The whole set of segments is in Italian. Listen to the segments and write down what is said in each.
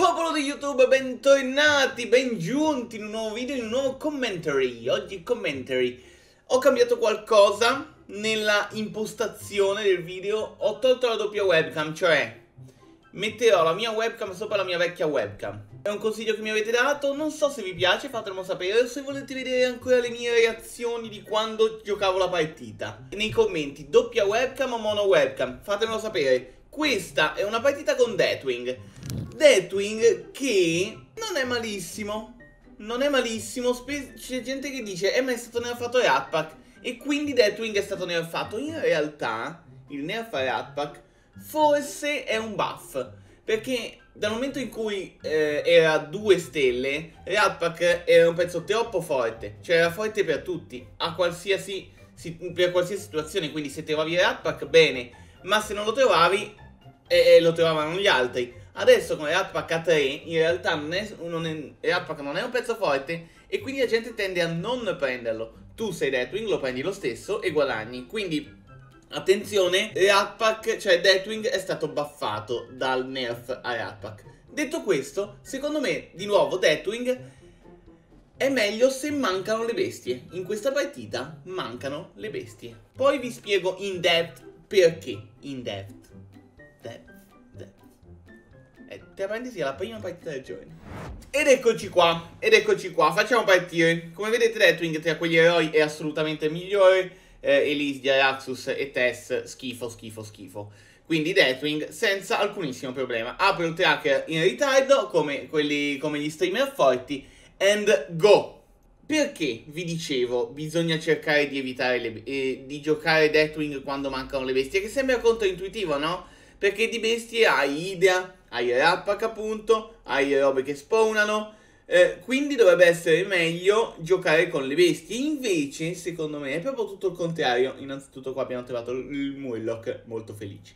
Popolo di YouTube, bentornati, ben giunti in un nuovo video, in un nuovo commentary. Oggi commentary. Ho cambiato qualcosa nella impostazione del video, ho tolto la doppia webcam, cioè metterò la mia webcam sopra la mia vecchia webcam. È un consiglio che mi avete dato, non so se vi piace, fatemelo sapere se volete vedere ancora le mie reazioni di quando giocavo la partita. Nei commenti, doppia webcam o mono webcam, fatemelo sapere. Questa è una partita con Deathwing. Deathwing che non è malissimo. Non è malissimo. C'è gente che dice, eh ma è stato nerfato Ratpack. E quindi Deathwing è stato nerfato In realtà, il nerf a Ratpack forse è un buff. Perché dal momento in cui eh, era 2 stelle, Ratpack era un pezzo troppo forte. Cioè era forte per tutti, a qualsiasi, per qualsiasi situazione. Quindi se trovavi Ratpack, bene. Ma se non lo trovavi, e, e lo trovavano gli altri. Adesso con Ratpack 3 in realtà non è, non è, Ratpack non è un pezzo forte e quindi la gente tende a non prenderlo. Tu sei Deathwing, lo prendi lo stesso e guadagni. Quindi attenzione, Ratpack, cioè Deathwing è stato buffato dal nerf a Ratpack. Detto questo, secondo me di nuovo Deathwing è meglio se mancano le bestie. In questa partita mancano le bestie. Poi vi spiego in depth perché in depth. E tra parentesi è la prima partita del giorno. Ed eccoci qua, ed eccoci qua, facciamo partire. Come vedete Redwing tra quegli eroi è assolutamente migliore. Eh, Elisdia, Raxus e Tess, schifo, schifo, schifo. Quindi Deathwing senza alcunissimo problema. Apro il tracker in ritardo, come, quelli, come gli streamer forti, and go! Perché, vi dicevo, bisogna cercare di evitare le, eh, di giocare Deathwing quando mancano le bestie? Che sembra controintuitivo, no? Perché di bestie hai Idea, hai Rappak appunto, hai le robe che spawnano, eh, quindi dovrebbe essere meglio giocare con le bestie. Invece, secondo me, è proprio tutto il contrario. Innanzitutto qua abbiamo trovato il Murloc molto felice.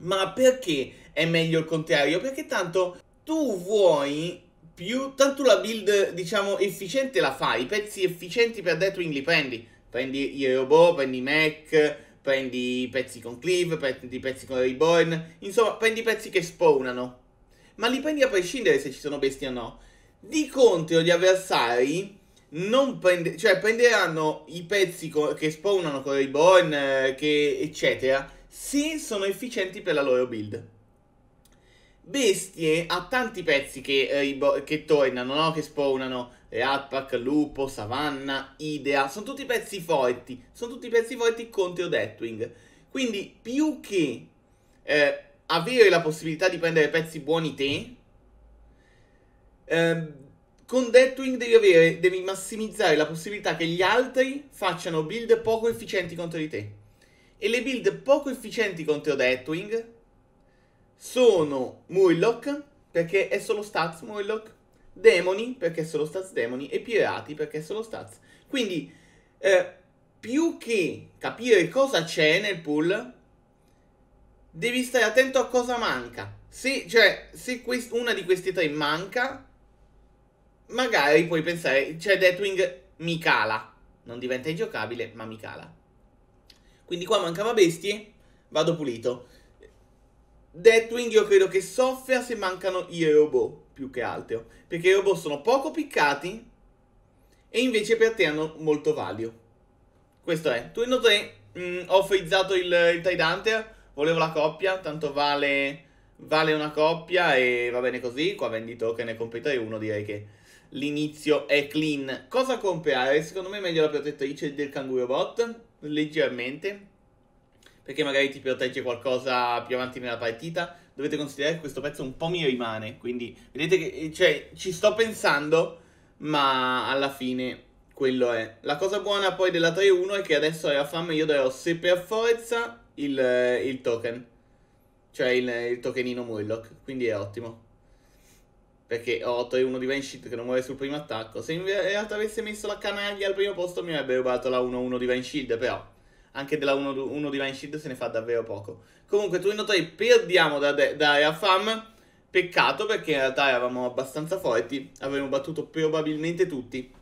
Ma perché è meglio il contrario? Perché tanto tu vuoi più... Tanto la build, diciamo, efficiente la fai. I pezzi efficienti per Deathwing li prendi. Prendi i robot, prendi i mech prendi i pezzi con Cleave, prendi i pezzi con Reborn, insomma prendi i pezzi che spawnano, ma li prendi a prescindere se ci sono bestie o no. Di contro gli avversari non prende, cioè prenderanno i pezzi co- che spawnano con Reborn, eh, che, eccetera, se sono efficienti per la loro build. Bestie ha tanti pezzi che, eh, che tornano, no? che spawnano, Reatpack, Lupo, Savanna, Idea, sono tutti pezzi forti, sono tutti pezzi forti contro Deathwing. Quindi più che eh, avere la possibilità di prendere pezzi buoni te, eh, con Deathwing devi, avere, devi massimizzare la possibilità che gli altri facciano build poco efficienti contro di te. E le build poco efficienti contro Deathwing sono Murloc, perché è solo stats Murloc, demoni perché solo stats demoni e pirati perché solo stats. Quindi eh, più che capire cosa c'è nel pool, devi stare attento a cosa manca. Se, cioè, se quest- una di queste tre manca, magari puoi pensare, cioè Deathwing mi cala. Non diventa ingiocabile, ma mi cala. Quindi qua mancava bestie, vado pulito. Deathwing io credo che soffia se mancano i robot più che altro, oh. perché i robot sono poco piccati e invece per te hanno molto value. Questo è. Turno 3, mh, mm, ho frizzato il, il Tide Hunter, volevo la coppia, tanto vale, vale una coppia e va bene così. Qua vendi token e compri uno, direi che l'inizio è clean. Cosa comprare? Secondo me è meglio la protettrice del canguro bot, leggermente, perché magari ti protegge qualcosa più avanti nella partita dovete considerare che questo pezzo un po' mi rimane, quindi vedete che eh, cioè, ci sto pensando, ma alla fine quello è. La cosa buona poi della 3-1 è che adesso alla fam io darò se per forza il, eh, il token, cioè il, eh, il, tokenino Murloc, quindi è ottimo. Perché ho 3-1 di Vanshit che non muore sul primo attacco. Se in realtà avesse messo la canaglia al primo posto mi avrebbe rubato la 1-1 di Vanshield, però anche della 1 Divine Shield se ne fa davvero poco. Comunque, Turno 3 perdiamo da, De- da Airfam. Peccato perché in realtà eravamo abbastanza forti, avremmo battuto probabilmente tutti.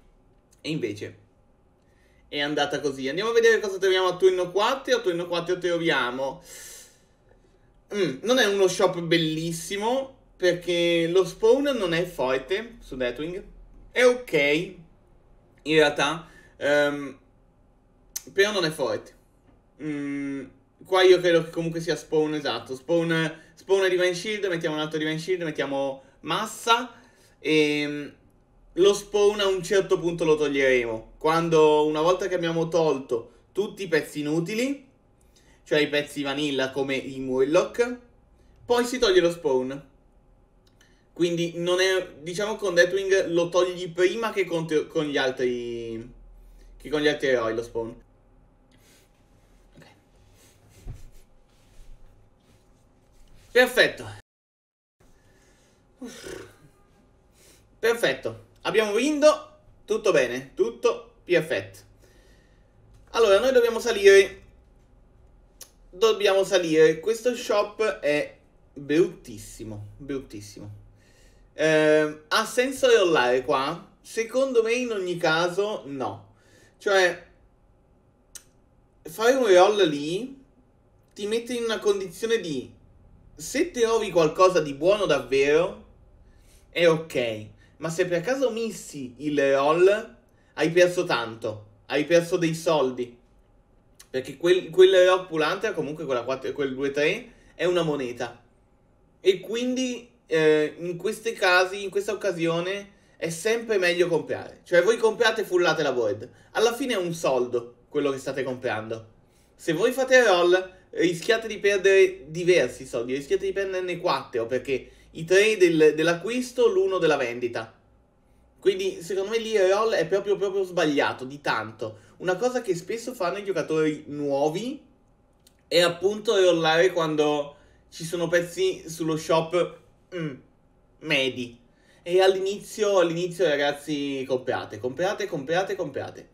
E invece è andata così. Andiamo a vedere cosa troviamo a turno 4. A turno 4 troviamo... Mm, non è uno shop bellissimo perché lo spawn non è forte su Deathwing. È ok, in realtà, um, però non è forte. Mm, qua io credo che comunque sia spawn esatto. Spawn, spawn Divine Shield, mettiamo un altro Divine Shield, mettiamo massa. E mm, lo spawn a un certo punto lo toglieremo. Quando una volta che abbiamo tolto tutti i pezzi inutili, cioè i pezzi vanilla come i Murloc, poi si toglie lo spawn. Quindi non è, diciamo con Deathwing lo togli prima che con, te, con gli altri che con gli altri eroi lo spawn. Perfetto. Perfetto. Abbiamo vinto. Tutto bene. Tutto perfetto. Allora, noi dobbiamo salire. Dobbiamo salire. Questo shop è bruttissimo. Bruttissimo. Eh, ha senso rollare qua? Secondo me in ogni caso no. Cioè, fare un roll lì ti mette in una condizione di se trovi qualcosa di buono davvero, è ok. Ma se per caso missi il roll, hai perso tanto. Hai perso dei soldi. Perché quel, quel rock pulante, comunque quella 4, quel 2-3, è una moneta. E quindi eh, in questi casi, in questa occasione, è sempre meglio comprare. Cioè voi comprate e fullate la board. Alla fine è un soldo quello che state comprando. Se voi fate roll, eh, rischiate di perdere diversi soldi, rischiate di perderne 4 perché i 3 del, dell'acquisto, l'1 della vendita. Quindi secondo me lì il roll è proprio, proprio sbagliato di tanto. Una cosa che spesso fanno i giocatori nuovi è appunto rollare quando ci sono pezzi sullo shop mm, medi. E all'inizio, all'inizio ragazzi, comprate, comprate, comprate, comprate.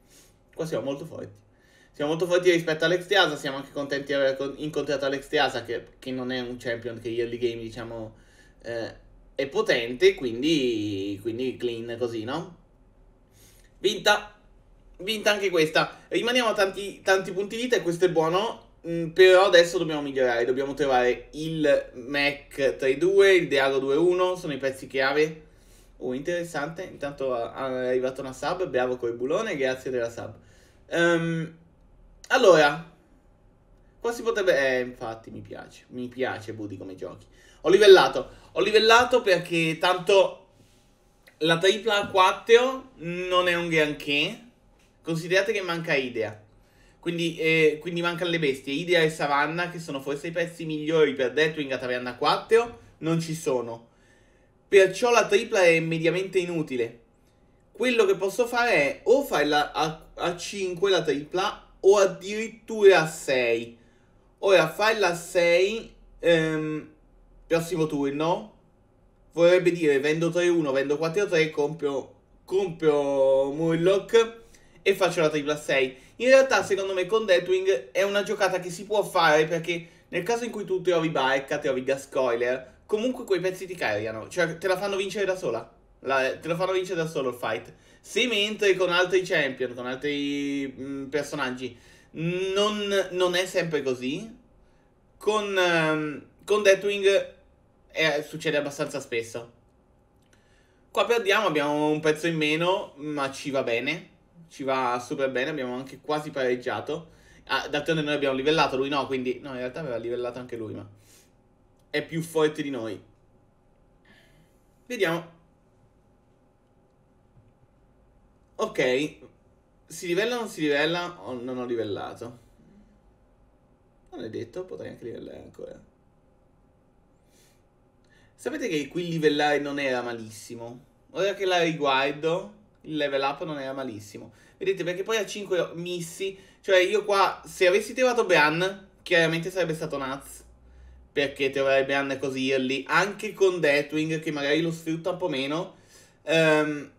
Qua siamo molto forti. Siamo molto forti rispetto a Alex Tiasa, siamo anche contenti di aver incontrato Alex Tiasa che, che, non è un champion che gli early game diciamo eh, è potente, quindi, quindi clean così, no? Vinta! Vinta anche questa. Rimaniamo a tanti, tanti punti vita e questo è buono, mh, mm, però adesso dobbiamo migliorare, dobbiamo trovare il Mac 3-2, il Deago 2-1, sono i pezzi chiave. Oh, interessante, intanto è arrivata una sub, bravo col bulone, grazie della sub. Ehm... Um, allora, qua si potrebbe... Eh, infatti, mi piace. Mi piace Buddy come giochi. Ho livellato. Ho livellato perché tanto la tripla a 4 non è un granché. Considerate che manca Idea. Quindi, eh, quindi, mancano le bestie. Idea e Savanna, che sono forse i pezzi migliori per Deathwing a Taverna 4, non ci sono. Perciò la tripla è mediamente inutile. Quello che posso fare è o fare la, a, a 5 la tripla o addirittura 6. Ora, fai la 6, ehm, prossimo turno, vorrebbe dire vendo 3-1, vendo 4-3, compro, compro Murloc e faccio la tripla 6. In realtà, secondo me, con Deathwing è una giocata che si può fare perché nel caso in cui tu trovi Barca, trovi Gascoiler, comunque quei pezzi ti caricano, cioè te la fanno vincere da sola. La, te lo fanno vincere da solo il fight. Se mentre con altri champion, con altri mh, mm, personaggi, non, non, è sempre così. Con, um, con Deathwing eh, succede abbastanza spesso. Qua perdiamo, abbiamo un pezzo in meno, ma ci va bene. Ci va super bene, abbiamo anche quasi pareggiato. Ah, d'altronde noi abbiamo livellato, lui no, quindi... No, in realtà aveva livellato anche lui, ma... È più forte di noi. Vediamo. Ok, si livella o non si livella? Oh, non ho livellato. Non è detto, potrei anche livellare ancora. Sapete che qui livellare non era malissimo. Ora che la riguardo, il level up non era malissimo. Vedete, perché poi a 5 missi... Cioè, io qua, se avessi trovato Bran, chiaramente sarebbe stato Naz. Perché tirare Bean così early, anche con Deathwing, che magari lo sfrutta un po' meno... Um,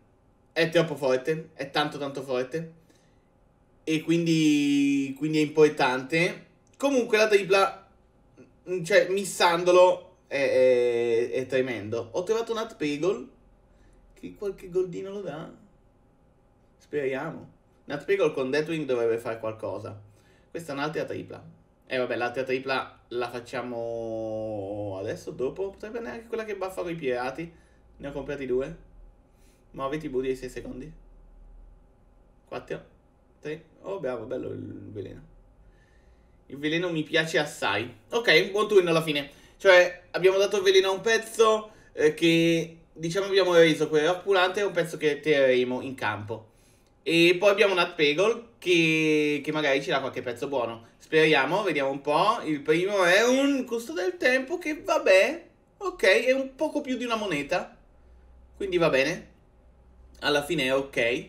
è troppo forte, è tanto tanto forte e quindi, quindi è importante. Comunque la tripla, cioè missandolo, è, è, è tremendo. Ho trovato un Nat Pegol che qualche goldino lo dà, speriamo. Nat Pegol con Deathwing dovrebbe fare qualcosa. Questa è un'altra tripla. E eh, vabbè, l'altra tripla la facciamo adesso, dopo. Potrebbe neanche quella che baffa con i pirati. Ne ho comprati due. Muoviti, butti 6 secondi. 4, 3. Oh, bravo, bello il veleno. Il veleno mi piace assai. Ok, buon turno alla fine. Cioè, abbiamo dato il veleno a un pezzo eh, che, diciamo, abbiamo reso quello rock e un pezzo che terremo in campo. E poi abbiamo un Atpegol che, che magari ci dà qualche pezzo buono. Speriamo, vediamo un po'. Il primo è un costo del tempo che, vabbè, ok, è un poco più di una moneta. Quindi va bene alla fine è ok,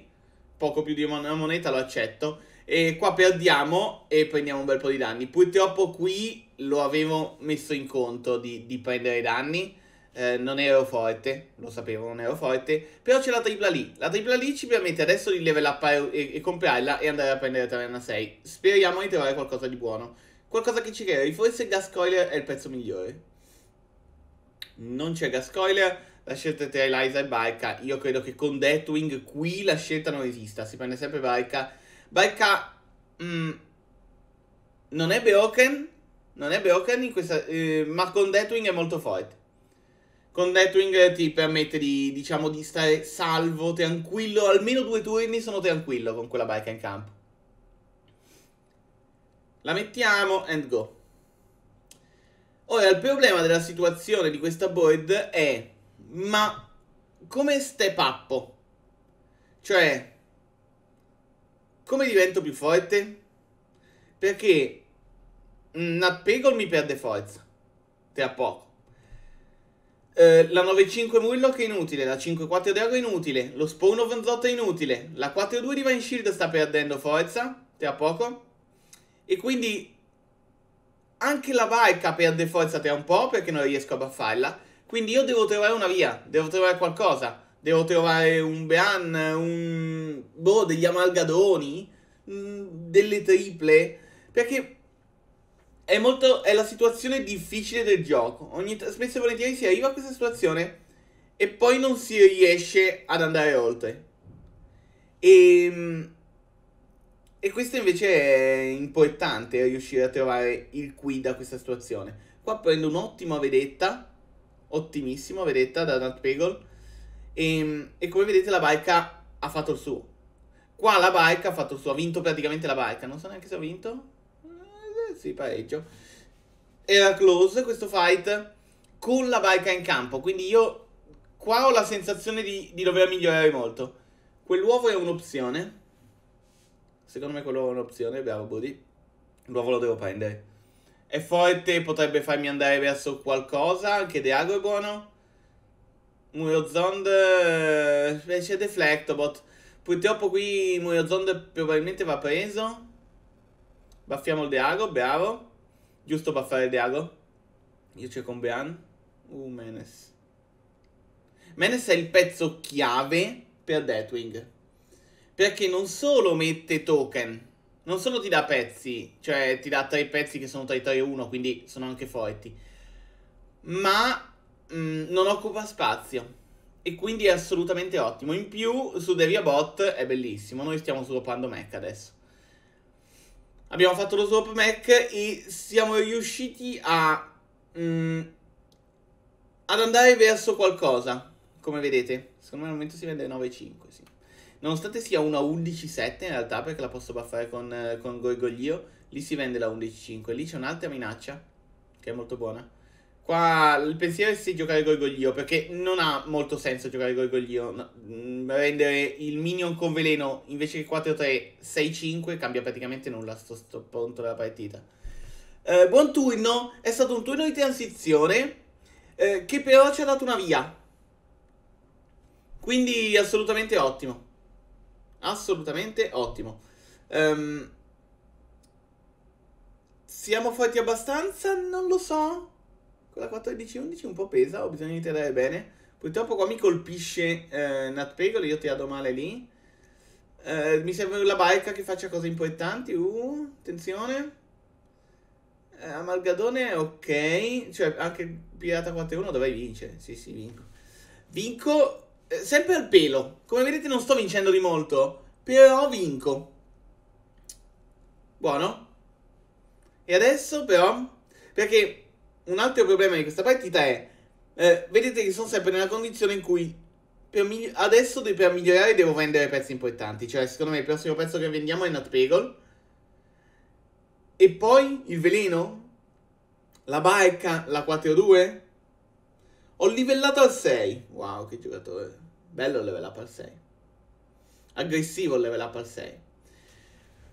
poco più di una moneta lo accetto. E qua perdiamo e prendiamo un bel po' di danni. Purtroppo qui lo avevo messo in conto di, di prendere danni. Eh, non ero forte, lo sapevo, non ero forte. Però c'è la tripla lì. La tripla lì ci permette adesso di level up e, e comprarla e andare a prendere Taverna 6. Speriamo di trovare qualcosa di buono. Qualcosa che ci crei. Forse Gascoiler è il pezzo migliore. Non c'è Gascoiler la scelta tra Eliza e Baika. Io credo che con Deathwing qui la scelta non esista, si prende sempre Baika. Baika mh, mm, non è Beoken, non è Beoken questa, eh, ma con Deathwing è molto forte. Con Deathwing eh, ti permette di, diciamo, di stare salvo, tranquillo, almeno due turni sono tranquillo con quella Baika in campo. La mettiamo and go. Ora, il problema della situazione di questa board è ma come step up? Cioè, come divento più forte? Perché mm, Nat mi perde forza, tra poco. Eh, la 9-5 Murloc è inutile, la 5-4 Drago è inutile, lo Spawn of Anzotto è inutile, la 4-2 di Vine Shield sta perdendo forza, tra poco. E quindi anche la barca perde forza tra un po' perché non riesco a baffarla. Quindi io devo trovare una via, devo trovare qualcosa, devo trovare un Bean, un... boh, degli amalgadoni, mm, delle triple, perché è, molto, è la situazione difficile del gioco. Ogni, spesso e volentieri si arriva a questa situazione e poi non si riesce ad andare oltre. E, ehm, e questo invece è importante, riuscire a trovare il qui da questa situazione. Qua prendo un'ottima vedetta ottimissimo, vedete, da Nut Bagel. E, ehm, e, come vedete la Baika ha fatto il suo. Qua la Baika ha fatto il suo, ha vinto praticamente la Baika. Non so neanche se ha vinto. Eh, sì, pareggio. Era close questo fight con la Baika in campo. Quindi io qua ho la sensazione di, di dover migliorare molto. Quell'uovo è un'opzione. Secondo me quell'uovo è un'opzione, bravo Buddy. L'uovo lo devo prendere. È forte, potrebbe farmi andare verso qualcosa. Anche Deago è buono. Murozond... Eh, c'è Deflectobot. Purtroppo qui Murozond probabilmente va preso. Baffiamo il Deago, bravo. Giusto baffare il Deago. Io c'è con Bean. Uh, Menes. Menes è il pezzo chiave per Deathwing. Perché non solo mette token, non solo ti dà pezzi, cioè ti dà tre pezzi che sono tra i 3 e 1 quindi sono anche forti, ma mh, mm, non occupa spazio. E quindi è assolutamente ottimo. In più, su Deviabot è bellissimo. Noi stiamo swapando Mac adesso. Abbiamo fatto lo swap Mac e siamo riusciti a... Mh, mm, ad andare verso qualcosa. Come vedete. Secondo me al momento si vende 9,5, sì. Nonostante sia una 11.7 in realtà, perché la posso buffare con, eh, con Goigoglio, lì si vende la 11.5. Lì c'è un'altra minaccia, che è molto buona. Qua il pensiero è se giocare Goigoglio, perché non ha molto senso giocare Goigoglio. No, mm, rendere il minion con veleno invece che 4-3, 6-5, cambia praticamente nulla a sto, sto punto della partita. Eh, buon turno, è stato un turno di transizione, eh, che però ci ha dato una via. Quindi assolutamente ottimo assolutamente ottimo. Um, siamo forti abbastanza? Non lo so. Con la 14-11 un po' pesa, ho bisogno di tirare bene. Purtroppo qua mi colpisce eh, Nat Pegol, io tiro male lì. Eh, mi serve la barca che faccia cose importanti. Uh, attenzione. Eh, Amalgadone, ok. Cioè, anche Pirata 4-1 dovrei vincere. Sì, sì, vinco. Vinco eh, sempre al pelo. Come vedete non sto vincendo di molto, però vinco. Buono. E adesso però, perché un altro problema di questa partita è, eh, vedete che sono sempre nella condizione in cui adesso per migliorare devo vendere pezzi importanti. Cioè, secondo me il prossimo pezzo che vendiamo è Nut Bagel. E poi il veleno, la barca, la 4-2, ho livellato al 6. Wow, che giocatore. Bello il level up al 6. Aggressivo il level up al 6.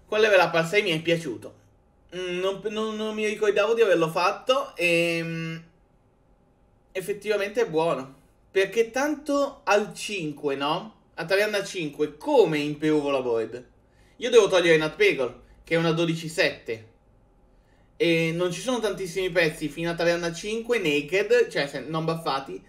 Quel level up al 6 mi è piaciuto. Mm, non, non, non mi ricordavo di averlo fatto e... Ehm, effettivamente è buono. Perché tanto al 5, no? A taverna 5, come in Peruvo la Void? Io devo togliere Nutpegal, che è una 12-7. E non ci sono tantissimi pezzi fino a Taverna 5, naked, cioè non baffati,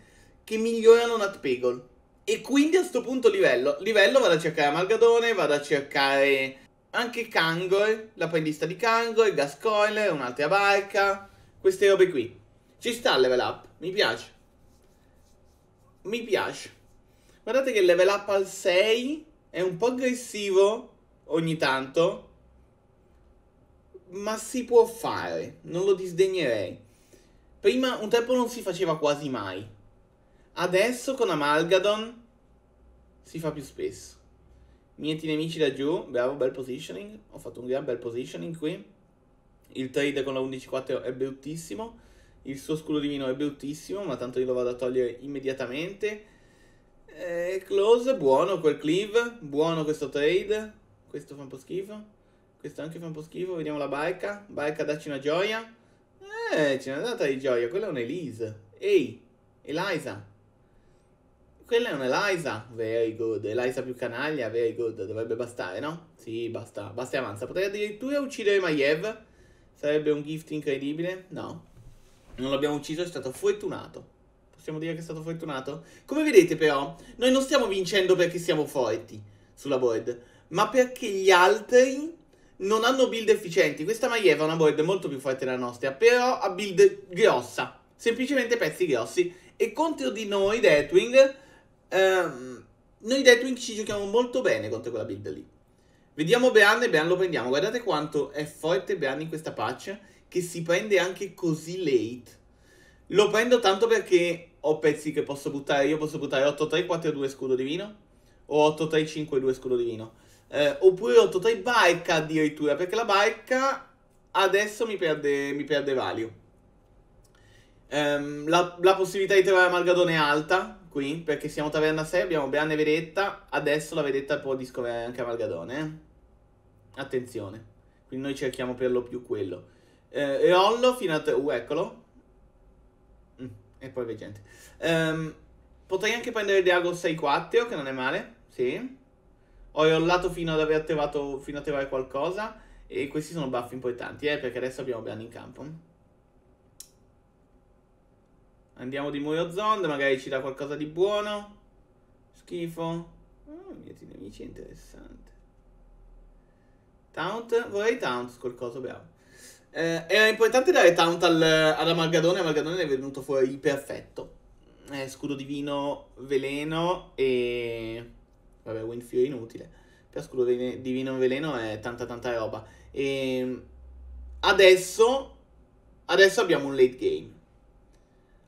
che migliorano Nutpegol. E quindi a questo punto livello. Livello vado a cercare Amalgadone, vado a cercare anche Kangor, l'apprendista di Kangor, Gascoiler, un'altra barca, queste robe qui. Ci sta il level up, mi piace. Mi piace. Guardate che il level up al 6 è un po' aggressivo ogni tanto, ma si può fare, non lo disdegnerei. Prima un tempo non si faceva quasi mai. Adesso con Amalgadon si fa più spesso. Mieti nemici da giù, bravo, bel positioning. Ho fatto un gran bel positioning qui. Il trade con la 11-4 è bruttissimo. Il suo scudo divino è bruttissimo, ma tanto io lo vado a togliere immediatamente. Eh, close, buono quel cleave, buono questo trade. Questo fa un po' schifo. Questo anche fa un po' schifo. Vediamo la barca. Barca, dacci una gioia. Eh, ce n'è andata di gioia. Quella è un'Elise. Ehi, Eliza. Quella è un'Eliza. Very good. Eliza più canaglia. Very good. Dovrebbe bastare, no? Sì, basta. Basta e avanza. Potrei addirittura uccidere Maiev. Sarebbe un gift incredibile. No. Non l'abbiamo ucciso, è stato fortunato. Possiamo dire che è stato fortunato? Come vedete però, noi non stiamo vincendo perché siamo forti sulla board, ma perché gli altri non hanno build efficienti. Questa maglietta ha una board molto più forte della nostra, però ha build grossa. Semplicemente pezzi grossi. E contro di noi Deathwing, ehm, noi Deathwing ci giochiamo molto bene contro quella build lì. Vediamo Bean e Bean lo prendiamo. Guardate quanto è forte Bean in questa patch, che si prende anche così late. Lo prendo tanto perché ho pezzi che posso buttare. Io posso buttare 8-3-4-2 scudo divino o 8-3-5-2 scudo divino eh, oppure ho Totai Barca addirittura, perché la barca adesso mi perde, mi perde value. Um, la, la, possibilità di trovare Malgadone è alta qui, perché siamo taverna 6, abbiamo Brianna e Vedetta, adesso la Vedetta può discoverare anche Margadone, eh? attenzione, quindi noi cerchiamo per lo più quello. Eh, Rollo fino a... Te- uh, eccolo. Mm, e poi veggente. Um, potrei anche prendere Diago 6-4, che non è male, sì. Ho urlato fino ad aver attivato, fino ad attivare qualcosa. E questi sono buff importanti, eh, perché adesso abbiamo Brand in campo. Andiamo di Muro Zond, magari ci dà qualcosa di buono. Schifo. Mm, oh, miei nemici, interessante. Taunt, vorrei Taunt qualcosa, bravo. Eh, era importante dare Taunt al, all'Amalgadone, Amalgadone è venuto fuori perfetto. Eh, scudo divino, veleno e vabbè Winfield è inutile, per Scuro divino e Veleno è tanta tanta roba. E ehm, adesso, adesso abbiamo un late game,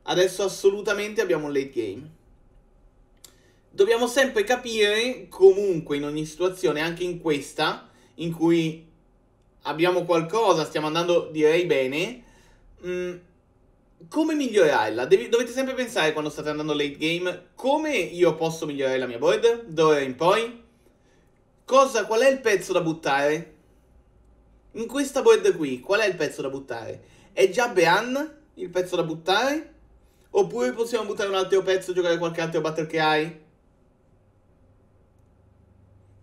adesso assolutamente abbiamo un late game. Dobbiamo sempre capire, comunque in ogni situazione, anche in questa, in cui abbiamo qualcosa, stiamo andando direi bene, mh, mm, come migliorarla? Devi, dovete sempre pensare quando state andando late game come io posso migliorare la mia board d'ora in poi. Cosa, qual è il pezzo da buttare? In questa board qui, qual è il pezzo da buttare? È già Bean il pezzo da buttare? Oppure possiamo buttare un altro pezzo e giocare qualche altro battle che hai?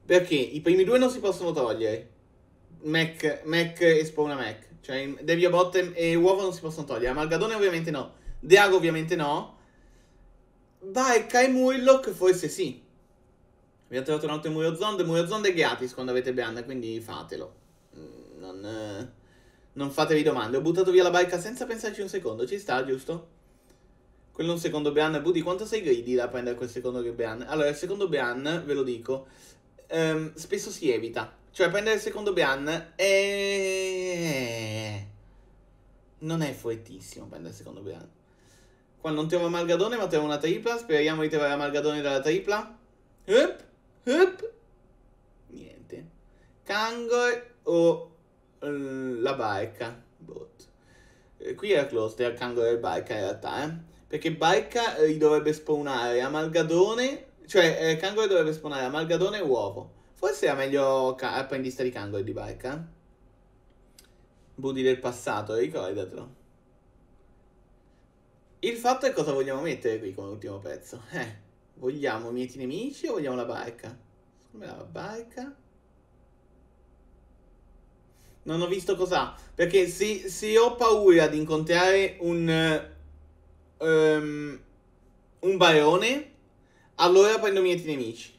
Perché i primi due non si possono togliere. Mac, Mac e Spawn a Mac. Cioè, Devio Bottem e Uovo non si possono togliere. Amalgadone ovviamente no. Deago ovviamente no. Vai, Kai Murloc forse sì. Vi Abbiamo trovato un altro Murozond. Zonde è gratis quando avete Brianna, quindi fatelo. Mm, non, eh, non, fatevi domande. Ho buttato via la barca senza pensarci un secondo. Ci sta, giusto? Quello è un secondo Brian. Buddy, quanto sei greedy da prendere quel secondo Brian? Allora, il secondo Brian, ve lo dico, ehm, spesso si evita cioè, prendere il secondo Brian è... Non è fortissimo prendere il secondo Brian. Qua non trovo Margadone, ma trovo una tripla. Speriamo di trovare Margadone dalla tripla. Up, up. Niente. Kangor o eh, la barca. Bot. Eh, qui era cluster, Kangor e barca in realtà, eh. Perché barca eh, li dovrebbe spawnare Amalgadone, Cioè, eh, Kangor dovrebbe spawnare Amalgadone e uovo. Forse era meglio ca- apprendista di Kangol di Barca. Eh? Budi del passato, ricordatelo. Il fatto è cosa vogliamo mettere qui come ultimo pezzo. Eh, vogliamo miei nemici o vogliamo la barca? Come la barca? Non ho visto cos'ha. Perché se, se ho paura di incontrare un... Um, un barone, allora prendo miei nemici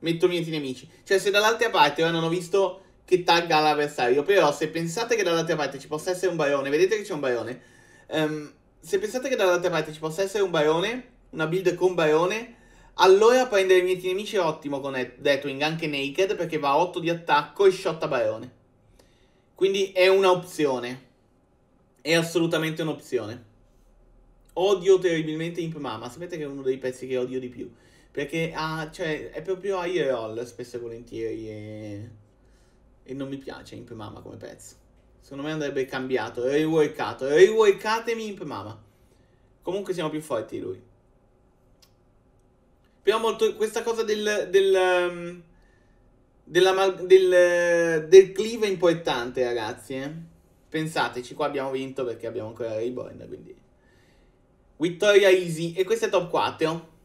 metto i miei nemici. Cioè, se dall'altra parte ora non ho visto che tagga l'avversario, però se pensate che dall'altra parte ci possa essere un barone, vedete che c'è un barone. Um, se pensate che dall'altra parte ci possa essere un barone, una build con barone, allora prendere i miei nemici è ottimo con Deathwing, anche Naked, perché va 8 di attacco e shotta barone. Quindi è un'opzione. È assolutamente un'opzione. Odio terribilmente Imp Mama, sapete che è uno dei pezzi che odio di più. Perché ha, ah, cioè, è proprio high roll spesso e volentieri e, e non mi piace Imp Mama come pezzo. Secondo me andrebbe cambiato, reworkato, reworkatemi Imp Mama. Comunque siamo più forti di lui. Però molto, questa cosa del, del, um, della, del, del clive è importante ragazzi, eh? Pensateci, qua abbiamo vinto perché abbiamo ancora Reborn, quindi... Vittoria easy, e questa è top 4.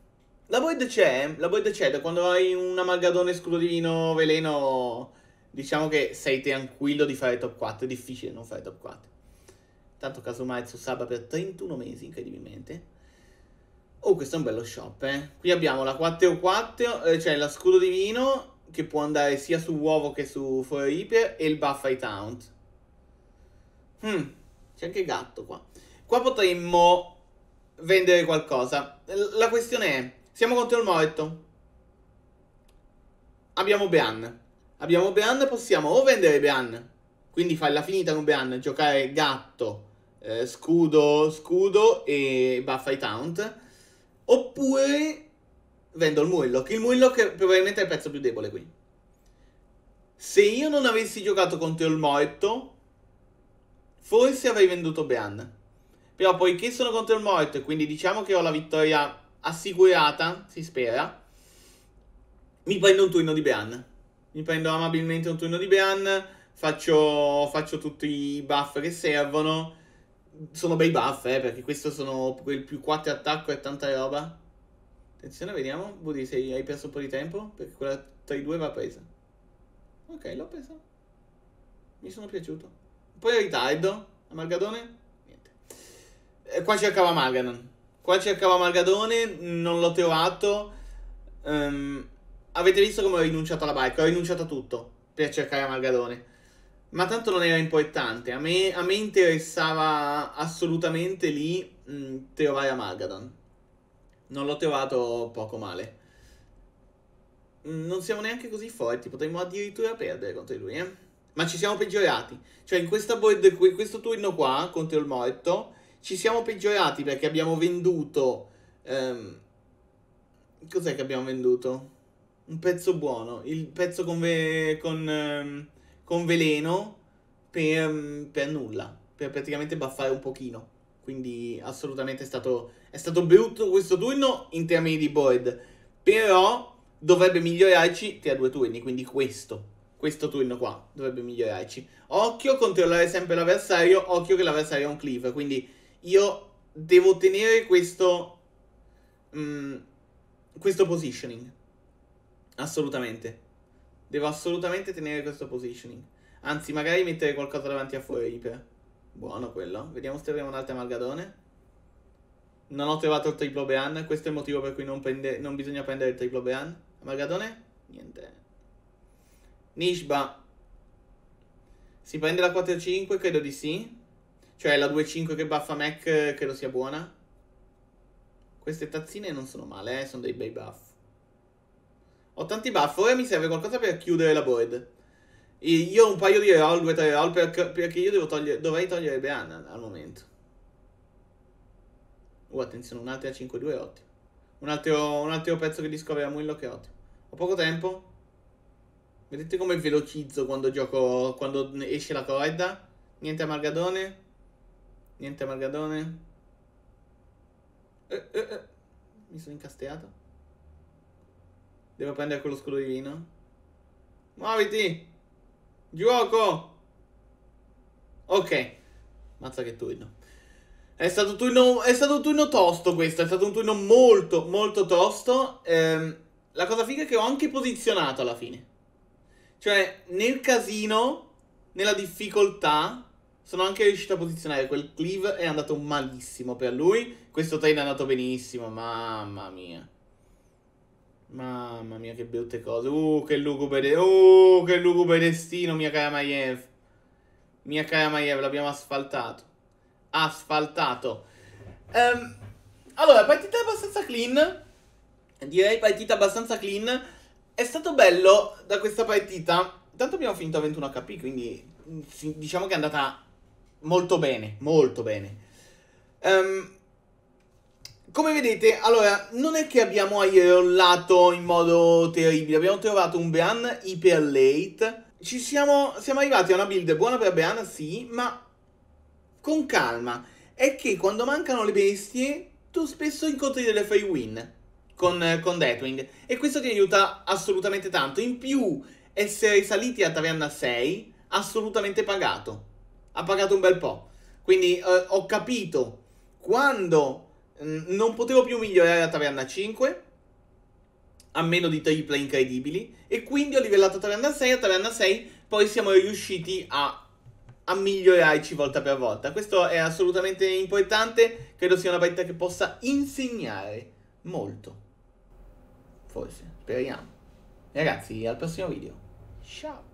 La void c'è, eh? la void c'è, da quando hai una scudo divino veleno, diciamo che sei tranquillo di fare top 4, è difficile non fare top 4. Tanto casomai Tsubasa per 31 mesi, incredibilmente. Oh, questo è un bello shop, eh. Qui abbiamo la 4-4, eh, cioè la scudo divino, che può andare sia su uovo che su fuori reaper, e il buffy taunt. Hmm, c'è anche gatto qua. Qua potremmo vendere qualcosa. La questione è siamo contro il morto. Abbiamo Bean. Abbiamo Bean, possiamo o vendere Bean, quindi farla finita con Bean, giocare gatto, eh, scudo, scudo e buffa i taunt, oppure vendo il Murloc. Il Murloc probabilmente è il pezzo più debole qui. Se io non avessi giocato contro il morto, forse avrei venduto Bean. Però poiché sono contro il morto e quindi diciamo che ho la vittoria assicurata, si spera. Mi prendo un turno di Bean. Mi prendo amabilmente un turno di Bean. Faccio, faccio tutti i buff che servono. Sono bei buff, eh, perché questo sono quel più 4 attacco e tanta roba. Attenzione, vediamo. Buddy, se hai perso un po' di tempo, perché quella tra i due va presa. Ok, l'ho presa. Mi sono piaciuto. Poi po' ritardo. Amalgadone? Niente. E eh, qua cercava Amalganon. Qua cercavo Margadone, non l'ho trovato. Um, avete visto come ho rinunciato alla bike? Ho rinunciato a tutto per cercare Margadone. Ma tanto non era importante. A me, a me interessava assolutamente lì mh, mm, trovare Amalgadon. Non l'ho trovato poco male. Non siamo neanche così forti, potremmo addirittura perdere contro lui, eh? Ma ci siamo peggiorati. Cioè, in questa board, in questo turno qua, contro il morto, ci siamo peggiorati perché abbiamo venduto... Ehm, cos'è che abbiamo venduto? Un pezzo buono, il pezzo con, ve- con, ehm, con veleno per, mm, per, nulla, per praticamente baffare un pochino. Quindi assolutamente è stato, è stato brutto questo turno in termini di board, però dovrebbe migliorarci tra due turni, quindi questo questo turno qua dovrebbe migliorarci. Occhio, controllare sempre l'avversario, occhio che l'avversario è un cleave, quindi io devo tenere questo, mh, mm, questo positioning. Assolutamente. Devo assolutamente tenere questo positioning. Anzi, magari mettere qualcosa davanti a fuori Fueip. Buono quello. Vediamo se abbiamo un'altra Malgadone. Non ho trovato il triplo Bean. Questo è il motivo per cui non, prende, non bisogna prendere il triplo Bean. Malgadone? Niente. Nishba. Si prende la 4-5? Credo di sì. Cioè la 2.5 che buffa Mac eh, credo sia buona. Queste tazzine non sono male, eh? sono dei bei buff. Ho tanti buff, ora mi serve qualcosa per chiudere la board. Io ho un paio di roll, due tre roll, perché, perché io togliere, dovrei togliere Bean al, momento. Uh, attenzione, un'altra 5-2 è ottimo. Un altro, un altro pezzo che discovera Murloc è ottimo. Ho poco tempo. Vedete come velocizzo quando gioco, quando esce la corda. Niente a Margadone. Niente Margadone. Eh, eh, eh. Mi sono incastriato. Devo prendere quello scudo di vino. Muoviti! Gioco! Ok. Mazza che turno. È stato, turno, è stato un turno tosto questo, è stato un turno molto, molto tosto. Ehm, la cosa figa è che ho anche posizionato alla fine. Cioè, nel casino, nella difficoltà, sono anche riuscito a posizionare quel cleave, è andato malissimo per lui. Questo train è andato benissimo, mamma mia. Mamma mia, che brutte cose. Uh, che lugubre, de- uh, che lugubre destino, mia cara Maiev. Mia cara Maiev, l'abbiamo asfaltato. Asfaltato. Um, allora, partita abbastanza clean. Direi partita abbastanza clean. È stato bello da questa partita. Tanto abbiamo finito a 21 HP, quindi mm, diciamo che è andata molto bene, molto bene. Um, come vedete, allora, non è che abbiamo airollato in modo terribile, abbiamo trovato un Bean iper late, ci siamo, siamo arrivati a una build buona per Bean, sì, ma con calma. È che quando mancano le bestie, tu spesso incontri delle free win con, con Deathwing, e questo ti aiuta assolutamente tanto. In più, essere saliti a taverna 6, assolutamente pagato ha pagato un bel po'. Quindi eh, ho capito quando mh, mm, non potevo più migliorare la Taverna 5, a meno di triple incredibili, e quindi ho livellato a Taverna 6, a Taverna 6 poi siamo riusciti a, a migliorarci volta per volta. Questo è assolutamente importante, credo sia una partita che possa insegnare molto. Forse, speriamo. Ragazzi, al prossimo video. Ciao!